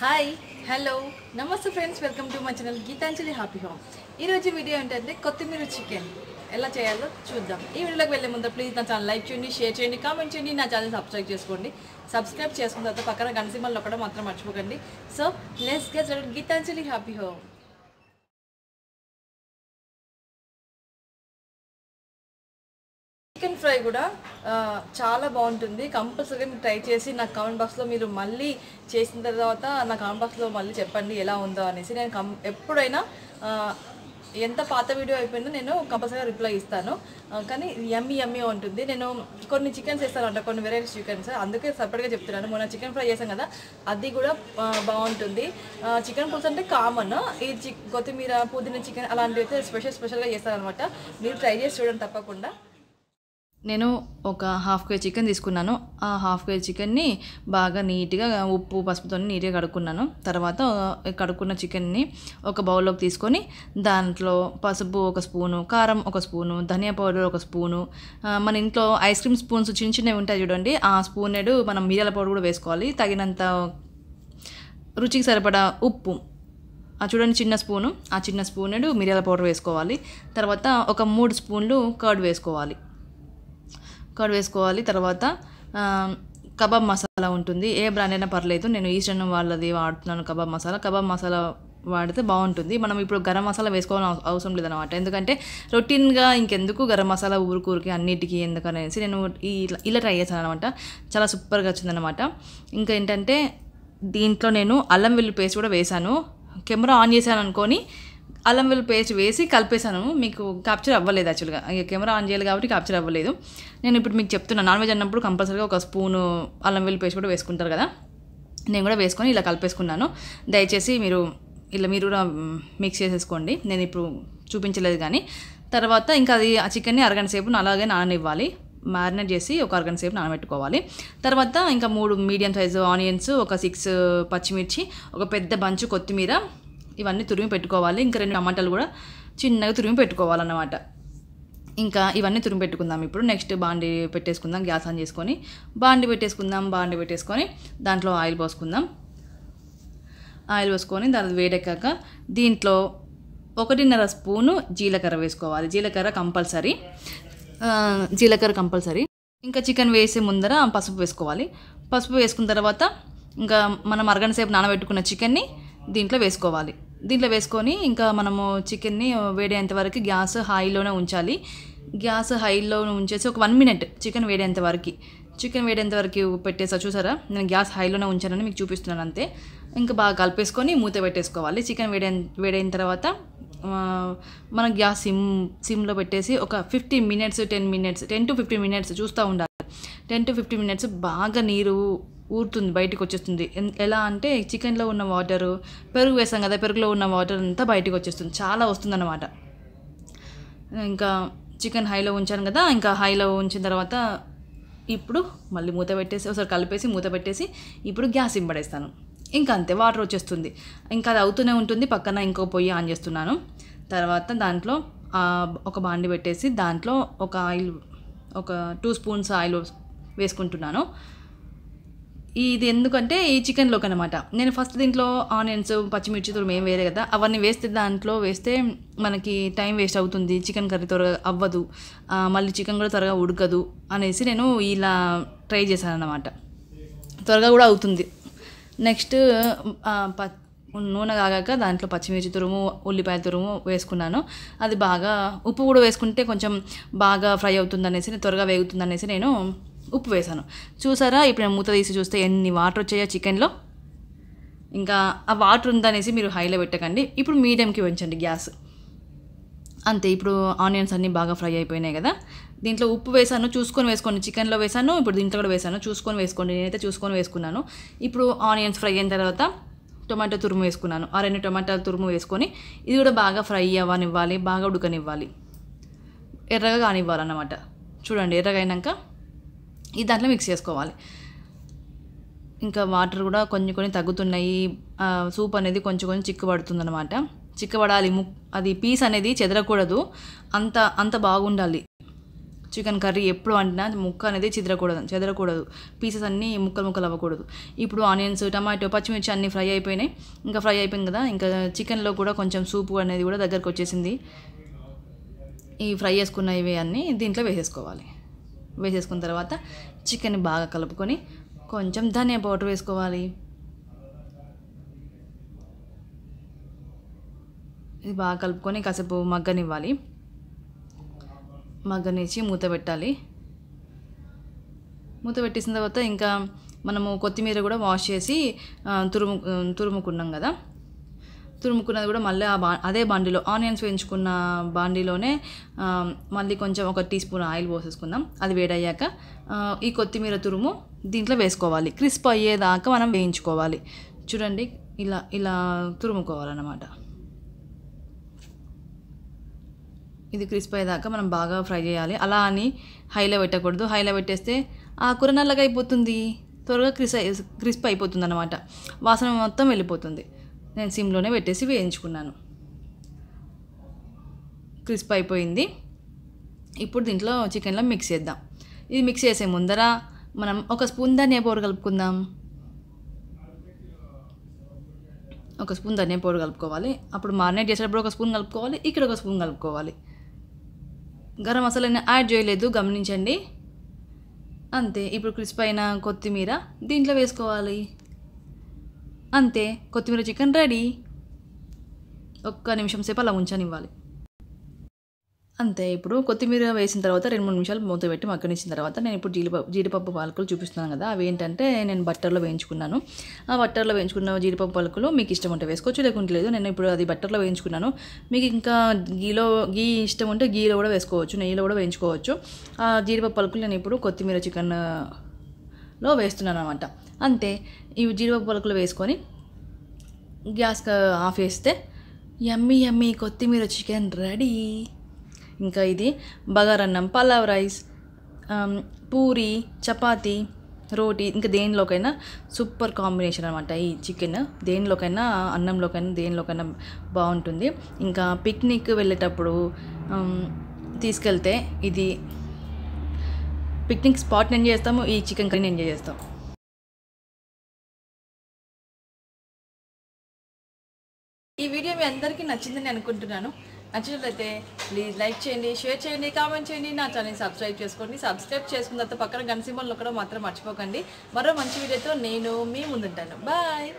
hi hello నమస్తే friends welcome to my channel Geetanjali happy home ఈరోజు video ఏంటంటే కొత్తిమీర చికెన్ ఎలా చేయాలో చూద్దాం ఈ వీడియోలోకి వెళ్ళే ముందు ప్లీజ్ నా ఛానల్ లైక్ చేయండి షేర్ చేయండి కామెంట్ చేయండి నా ఛానల్ సబ్స్క్రైబ్ చేసుకోండి సబ్స్క్రైబ్ చేసుకున్న తర్వాత పక్కన గణసింహల్లో కూడా మాత్రం మర్చిపోకండి so let's get Geetanjali happy home fry కూడా చాలా బాగుంటుంది కంపల్సరీ మీరు ట్రై చేసి నాకు కామెంట్ బాక్స్లో మీరు మళ్ళీ చేసిన తర్వాత నా కామెంట్ బాక్స్లో మళ్ళీ చెప్పండి ఎలా ఉందో అనేసి నేను కం ఎప్పుడైనా ఎంత పాత వీడియో అయిపోయిందో నేను కంపల్సరీగా రిప్లై ఇస్తాను కానీ ఎమ్మి ఎమ్మి ఉంటుంది నేను కొన్ని చికెన్స్ అంట కొన్ని వెరైటీస్ చికెన్స్ అందుకే సపరేట్గా చెప్తున్నాను మొన్న చికెన్ ఫ్రై చేసాం కదా అది కూడా బాగుంటుంది చికెన్ పులుసు అంటే కామన్ ఈ కొత్తిమీర పుదీనా చికెన్ అలాంటివి అయితే స్పెషల్ స్పెషల్గా చేస్తారనమాట మీరు ట్రై చేసి చూడండి తప్పకుండా నేను ఒక హాఫ్ కేజీ చికెన్ తీసుకున్నాను ఆ హాఫ్ కేజీ చికెన్ని బాగా నీట్గా ఉప్పు పసుపుతో నీట్గా కడుక్కున్నాను తర్వాత కడుక్కున్న చికెన్ని ఒక బౌల్లోకి తీసుకొని దాంట్లో పసుపు ఒక స్పూను కారం ఒక స్పూను ధనియా పౌడర్ ఒక స్పూను మన ఇంట్లో ఐస్ క్రీమ్ స్పూన్స్ చిన్న చిన్నవి ఉంటాయి చూడండి ఆ స్పూన్ నేడు మనం మిరియాల పౌడర్ కూడా వేసుకోవాలి తగినంత రుచికి సరిపడా ఉప్పు ఆ చూడండి చిన్న స్పూను ఆ చిన్న నేడు మిరియాల పౌడర్ వేసుకోవాలి తర్వాత ఒక మూడు స్పూన్లు కర్డ్ వేసుకోవాలి వేసుకోవాలి తర్వాత కబాబ్ మసాలా ఉంటుంది ఏ బ్రాండ్ అయినా పర్లేదు నేను ఈస్టర్న్ వాళ్ళది వాడుతున్నాను కబాబ్ మసాలా కబాబ్ మసాలా వాడితే బాగుంటుంది మనం ఇప్పుడు గరం మసాలా వేసుకోవాలని అవసరం లేదనమాట ఎందుకంటే రొటీన్గా ఇంకెందుకు గరం మసాలా ఊరికూరికి అన్నిటికీ ఎందుకనేసి నేను ఈ ఇలా ట్రై చేశాను అనమాట చాలా సూపర్గా వచ్చిందనమాట ఇంకా ఏంటంటే దీంట్లో నేను అల్లం వెల్లుల్లి పేస్ట్ కూడా వేశాను కెమెరా ఆన్ చేశాను అనుకొని అల్లం వెల్లుల్లి పేస్ట్ వేసి కలిపేశాను మీకు క్యాప్చర్ అవ్వలేదు యాక్చువల్గా కెమెరా ఆన్ చేయాలి కాబట్టి క్యాప్చర్ అవ్వలేదు నేను ఇప్పుడు మీకు చెప్తున్నాను నాన్ వెజ్ అన్నప్పుడు కంపల్సరీగా ఒక స్పూను అల్లం వెల్లుల్లి పేస్ట్ కూడా వేసుకుంటారు కదా నేను కూడా వేసుకొని ఇలా కలిపేసుకున్నాను దయచేసి మీరు ఇలా మీరు కూడా మిక్స్ చేసేసుకోండి నేను ఇప్పుడు చూపించలేదు కానీ తర్వాత ఇంకా అది ఆ చికెన్ని అరగంట సేపు అలాగే నాననివ్వాలి మ్యారినేట్ చేసి ఒక అరగంట సేపు నానబెట్టుకోవాలి తర్వాత ఇంకా మూడు మీడియం సైజు ఆనియన్స్ ఒక సిక్స్ పచ్చిమిర్చి ఒక పెద్ద బంచు కొత్తిమీర ఇవన్నీ తురిమి పెట్టుకోవాలి ఇంకా రెండు టమాటాలు కూడా చిన్నగా తురిమి పెట్టుకోవాలన్నమాట ఇంకా ఇవన్నీ తురిమి పెట్టుకుందాం ఇప్పుడు నెక్స్ట్ బాండి పెట్టేసుకుందాం గ్యాస్ ఆన్ చేసుకొని బాండి పెట్టేసుకుందాం బాండి పెట్టేసుకొని దాంట్లో ఆయిల్ పోసుకుందాం ఆయిల్ పోసుకొని దాని వేడెక్కాక దీంట్లో ఒకటిన్నర స్పూను జీలకర్ర వేసుకోవాలి జీలకర్ర కంపల్సరీ జీలకర్ర కంపల్సరీ ఇంకా చికెన్ వేసే ముందర పసుపు వేసుకోవాలి పసుపు వేసుకున్న తర్వాత ఇంకా మనం అరగంట సేపు నానబెట్టుకున్న చికెన్ని దీంట్లో వేసుకోవాలి దీంట్లో వేసుకొని ఇంకా మనము చికెన్ని వేడేంత వరకు గ్యాస్ హైలోనే ఉంచాలి గ్యాస్ హైలో ఉంచేసి ఒక వన్ మినిట్ చికెన్ వేడేంత వరకు చికెన్ వేడేంత వరకు పెట్టేసా చూసారా నేను గ్యాస్ హైలోనే ఉంచానని మీకు చూపిస్తున్నాను అంతే ఇంకా బాగా కలిపేసుకొని మూత పెట్టేసుకోవాలి చికెన్ వేడే వేడైన తర్వాత మనం గ్యాస్ సిమ్ సిమ్లో పెట్టేసి ఒక fifty minutes ten minutes ten to fifteen minutes చూస్తూ ఉండాలి టెన్ టు ఫిఫ్టీన్ మినిట్స్ బాగా నీరు ఊరుతుంది బయటకు వచ్చేస్తుంది ఎలా అంటే చికెన్లో ఉన్న వాటర్ పెరుగు వేసాం కదా పెరుగులో ఉన్న వాటర్ అంతా బయటకు వచ్చేస్తుంది చాలా వస్తుందన్నమాట ఇంకా చికెన్ హైలో ఉంచాను కదా ఇంకా హైలో ఉంచిన తర్వాత ఇప్పుడు మళ్ళీ మూత పెట్టేసి ఒకసారి కలిపేసి మూత పెట్టేసి ఇప్పుడు గ్యాస్ ఇంపడేస్తాను ఇంకా అంతే వాటర్ వచ్చేస్తుంది ఇంకా అది అవుతూనే ఉంటుంది పక్కన ఇంకో పొయ్యి ఆన్ చేస్తున్నాను తర్వాత దాంట్లో ఒక బాండి పెట్టేసి దాంట్లో ఒక ఆయిల్ ఒక టూ స్పూన్స్ ఆయిల్ వేసుకుంటున్నాను ఇది ఎందుకంటే ఈ చికెన్లోకి అనమాట నేను ఫస్ట్ దీంట్లో ఆనియన్స్ పచ్చిమిర్చి తురుము ఏం వేరే కదా అవన్నీ వేస్తే దాంట్లో వేస్తే మనకి టైం వేస్ట్ అవుతుంది చికెన్ కర్రీ త్వరగా అవ్వదు మళ్ళీ చికెన్ కూడా త్వరగా ఉడకదు అనేసి నేను ఇలా ట్రై చేశాను అనమాట త్వరగా కూడా అవుతుంది నెక్స్ట్ నూనె కాగాక దాంట్లో పచ్చిమిర్చి తురుము ఉల్లిపాయ తురుము వేసుకున్నాను అది బాగా ఉప్పు కూడా వేసుకుంటే కొంచెం బాగా ఫ్రై అవుతుంది అనేసి త్వరగా వేగుతుంది అనేసి నేను ఉప్పు వేసాను చూసారా ఇప్పుడు నేను మూత తీసి చూస్తే ఎన్ని వాటర్ వచ్చాయో చికెన్లో ఇంకా ఆ వాటర్ ఉందనేసి మీరు హైలో పెట్టకండి ఇప్పుడు మీడియంకి ఉంచండి గ్యాస్ అంతే ఇప్పుడు ఆనియన్స్ అన్నీ బాగా ఫ్రై అయిపోయినాయి కదా దీంట్లో ఉప్పు వేసాను చూసుకొని వేసుకోండి చికెన్లో వేసాను ఇప్పుడు దీంట్లో కూడా వేసాను చూసుకొని వేసుకోండి నేనైతే చూసుకొని వేసుకున్నాను ఇప్పుడు ఆనియన్స్ ఫ్రై అయిన తర్వాత టొమాటో తురుము వేసుకున్నాను ఆ రెండు టొమాటో తురుము వేసుకొని ఇది కూడా బాగా ఫ్రై అవ్వనివ్వాలి బాగా ఉడకనివ్వాలి ఎర్రగా కానివ్వాలన్నమాట చూడండి ఎర్రగా అయినాక ఇది దాంట్లో మిక్స్ చేసుకోవాలి ఇంకా వాటర్ కూడా కొన్ని కొన్ని తగ్గుతున్నాయి సూప్ అనేది కొంచెం కొంచెం అనమాట చిక్కబడాలి ము అది పీస్ అనేది చెదరకూడదు అంత అంత బాగుండాలి చికెన్ కర్రీ ఎప్పుడు వండినా ముక్క అనేది చెదరకూడదు చెదరకూడదు పీసెస్ అన్నీ ముక్కలు ముక్కలు అవ్వకూడదు ఇప్పుడు ఆనియన్స్ టమాటో పచ్చిమిర్చి అన్నీ ఫ్రై అయిపోయినాయి ఇంకా ఫ్రై అయిపోయింది కదా ఇంకా చికెన్లో కూడా కొంచెం సూపు అనేది కూడా దగ్గరకు వచ్చేసింది ఈ ఫ్రై చేసుకున్న ఇవి అన్నీ దీంట్లో వేసేసుకోవాలి వేసేసుకున్న తర్వాత చికెన్ బాగా కలుపుకొని కొంచెం ధనియా పౌడర్ వేసుకోవాలి ఇది బాగా కలుపుకొని కాసేపు మగ్గనివ్వాలి మగ్గనిచ్చి మూత పెట్టాలి మూత పెట్టేసిన తర్వాత ఇంకా మనము కొత్తిమీర కూడా వాష్ చేసి తురుము తురుముకున్నాం కదా తురుముకున్నది కూడా మళ్ళీ ఆ బా అదే బాండిలో ఆనియన్స్ వేయించుకున్న బాండిలోనే మళ్ళీ కొంచెం ఒక టీ స్పూన్ ఆయిల్ పోసేసుకుందాం అది వేడయ్యాక ఈ కొత్తిమీర తురుము దీంట్లో వేసుకోవాలి క్రిస్ప్ అయ్యేదాకా మనం వేయించుకోవాలి చూడండి ఇలా ఇలా తురుముకోవాలన్నమాట ఇది క్రిస్ప్ అయ్యేదాకా మనం బాగా ఫ్రై చేయాలి అలా అని హైలో పెట్టకూడదు హైలో పెట్టేస్తే ఆ కూర నల్లగా అయిపోతుంది త్వరగా క్రిస్ క్రిస్ప్ అయిపోతుంది అనమాట వాసన మొత్తం వెళ్ళిపోతుంది నేను సిమ్లోనే పెట్టేసి వేయించుకున్నాను క్రిస్ప్ అయిపోయింది ఇప్పుడు దీంట్లో చికెన్లో మిక్స్ చేద్దాం ఇది మిక్స్ చేసే ముందర మనం ఒక స్పూన్ ధనియా పౌడర్ కలుపుకుందాం ఒక స్పూన్ ధనియా పౌడర్ కలుపుకోవాలి అప్పుడు మారినేట్ చేసేటప్పుడు ఒక స్పూన్ కలుపుకోవాలి ఇక్కడ ఒక స్పూన్ కలుపుకోవాలి గరం మసాలాని యాడ్ చేయలేదు గమనించండి అంతే ఇప్పుడు క్రిస్ప్ అయిన కొత్తిమీర దీంట్లో వేసుకోవాలి అంతే కొత్తిమీర చికెన్ రెడీ ఒక్క నిమిషం సేపు అలా ఉంచనివ్వాలి అంతే ఇప్పుడు కొత్తిమీర వేసిన తర్వాత రెండు మూడు నిమిషాలు మూత పెట్టి మగ్గనిచ్చిన తర్వాత నేను ఇప్పుడు జీడిపప్పు జీడిపప్పు పాలకులు చూపిస్తున్నాను కదా అవి ఏంటంటే నేను బట్టర్లో వేయించుకున్నాను ఆ బట్టర్లో వేయించుకున్న జీడిపప్పు పాలకులు మీకు ఇష్టం ఉంటే వేసుకోవచ్చు లేకుంటే లేదు నేను ఇప్పుడు అది బట్టర్లో వేయించుకున్నాను మీకు ఇంకా గీలో గీ ఇష్టం ఉంటే గీలో కూడా వేసుకోవచ్చు నెయ్యిలో కూడా వేయించుకోవచ్చు ఆ జీడిపప్పు పాలకులు నేను ఇప్పుడు కొత్తిమీర చికెన్లో వేస్తున్నాను అనమాట అంతే ఇవి జీడిపప్పు పలుకులు వేసుకొని గ్యాస్ ఆఫ్ చేస్తే ఎమ్మి ఎమ్మి కొత్తిమీర చికెన్ రెడీ ఇంకా ఇది బగారన్నం పలావ్ రైస్ పూరి చపాతి రోటీ ఇంకా దేనిలోకైనా సూపర్ కాంబినేషన్ అనమాట ఈ చికెన్ దేనిలోకైనా అన్నంలోకైనా దేనిలోకైనా బాగుంటుంది ఇంకా పిక్నిక్ వెళ్ళేటప్పుడు తీసుకెళ్తే ఇది పిక్నిక్ స్పాట్ని ఎంజాయ్ చేస్తాము ఈ చికెన్ కర్రీని ఎంజాయ్ చేస్తాం ఈ వీడియో మీ అందరికీ నచ్చిందని అనుకుంటున్నాను నచ్చినట్లయితే ప్లీజ్ లైక్ చేయండి షేర్ చేయండి కామెంట్ చేయండి నా ఛానల్ సబ్స్క్రైబ్ చేసుకోండి సబ్స్క్రైబ్ చేసుకున్న తర్వాత పక్కన గన్ సింబల్ కూడా మాత్రం మర్చిపోకండి మరో మంచి వీడియోతో నేను మీ ముందుంటాను బాయ్